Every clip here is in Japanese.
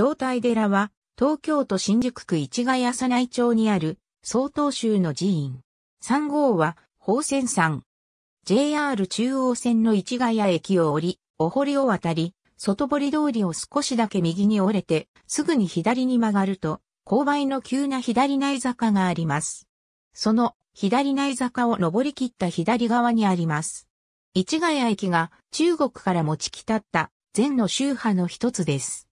長体寺は、東京都新宿区市ヶ谷佐内町にある、曹洞宗の寺院。3号は、宝泉山。JR 中央線の市ヶ谷駅を降り、お堀を渡り、外堀通りを少しだけ右に折れて、すぐに左に曲がると、勾配の急な左内坂があります。その左内坂を登り切った左側にあります。市ヶ谷駅が中国から持ちきたった禅の宗派の一つです。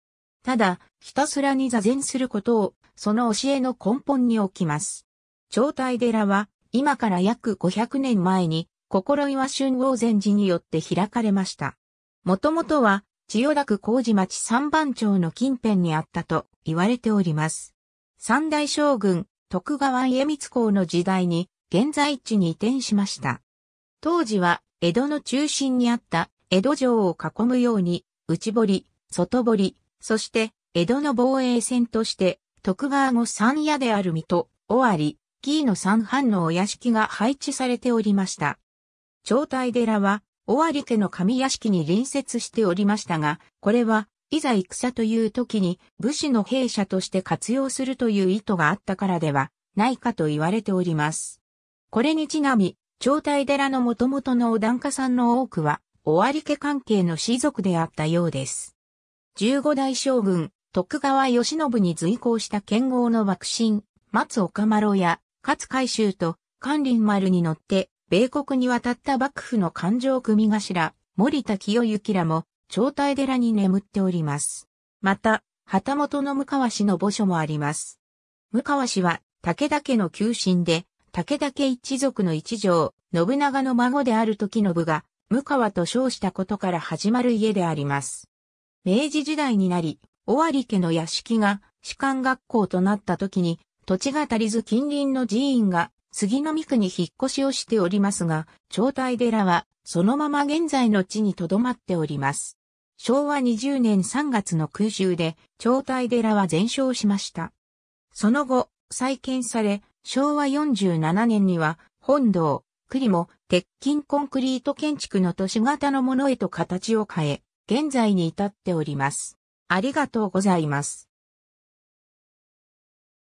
ただ、ひたすらに座禅することを、その教えの根本に置きます。長体寺は、今から約500年前に、心岩春王禅寺によって開かれました。もともとは、千代田区工事町三番町の近辺にあったと言われております。三大将軍、徳川家光公の時代に、現在地に移転しました。当時は、江戸の中心にあった江戸城を囲むように、内堀、外堀、そして、江戸の防衛戦として、徳川後三屋である水戸、尾張、紀伊の三藩のお屋敷が配置されておりました。長体寺は、尾張家の上屋敷に隣接しておりましたが、これは、いざ戦という時に武士の兵舎として活用するという意図があったからではないかと言われております。これにちなみ、長体寺の元々のお檀家さんの多くは、尾張家関係の士族であったようです。15代将軍、徳川義信に随行した剣豪の幕臣、松岡丸や、勝海舟と、関林丸に乗って、米国に渡った幕府の勘定組頭、森田清行らも、長体寺に眠っております。また、旗本の向川氏の墓所もあります。向川氏は、武田家の旧臣で、武田家一族の一条、信長の孫である時信が、向川と称したことから始まる家であります。明治時代になり、尾張家の屋敷が士官学校となった時に、土地が足りず近隣の寺院が杉並区に引っ越しをしておりますが、長体寺はそのまま現在の地に留まっております。昭和20年3月の空襲で長体寺は全焼しました。その後、再建され、昭和47年には本堂、栗も鉄筋コンクリート建築の都市型のものへと形を変え、現在に至っております。ありがとうございます。